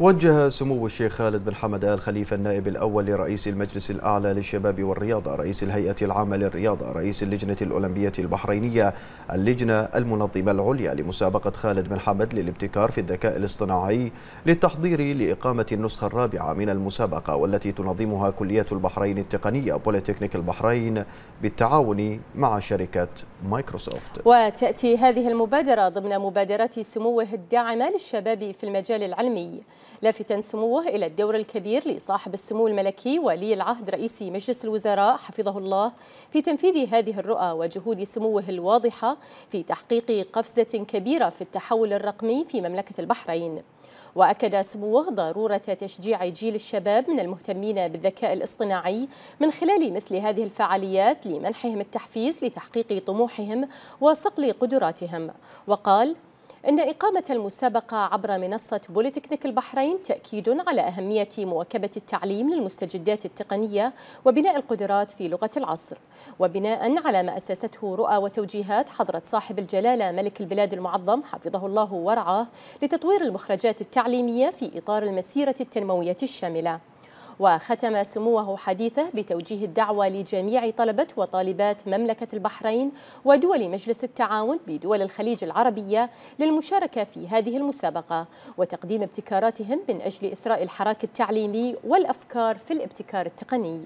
وجه سمو الشيخ خالد بن حمد آل خليفة النائب الأول لرئيس المجلس الأعلى للشباب والرياضة رئيس الهيئة العامة للرياضة رئيس اللجنة الأولمبية البحرينية اللجنة المنظمة العليا لمسابقة خالد بن حمد للابتكار في الذكاء الاصطناعي للتحضير لإقامة النسخة الرابعة من المسابقة والتي تنظمها كلية البحرين التقنية بوليتكنيك البحرين بالتعاون مع شركة مايكروسوفت وتأتي هذه المبادرة ضمن مبادرات سموه الداعمة للشباب في المجال العلمي لافتا سموه إلى الدور الكبير لصاحب السمو الملكي ولي العهد رئيس مجلس الوزراء حفظه الله في تنفيذ هذه الرؤى وجهود سموه الواضحة في تحقيق قفزة كبيرة في التحول الرقمي في مملكة البحرين وأكد سموه ضرورة تشجيع جيل الشباب من المهتمين بالذكاء الاصطناعي من خلال مثل هذه الفعاليات لمنحهم التحفيز لتحقيق طموحهم وصقل قدراتهم وقال إن إقامة المسابقة عبر منصة بوليتكنيك البحرين تأكيد على أهمية مواكبة التعليم للمستجدات التقنية وبناء القدرات في لغة العصر وبناء على ما أسسته رؤى وتوجيهات حضرة صاحب الجلالة ملك البلاد المعظم حفظه الله ورعاه لتطوير المخرجات التعليمية في إطار المسيرة التنموية الشاملة وختم سموه حديثه بتوجيه الدعوة لجميع طلبة وطالبات مملكة البحرين ودول مجلس التعاون بدول الخليج العربية للمشاركة في هذه المسابقة وتقديم ابتكاراتهم من أجل إثراء الحراك التعليمي والأفكار في الابتكار التقني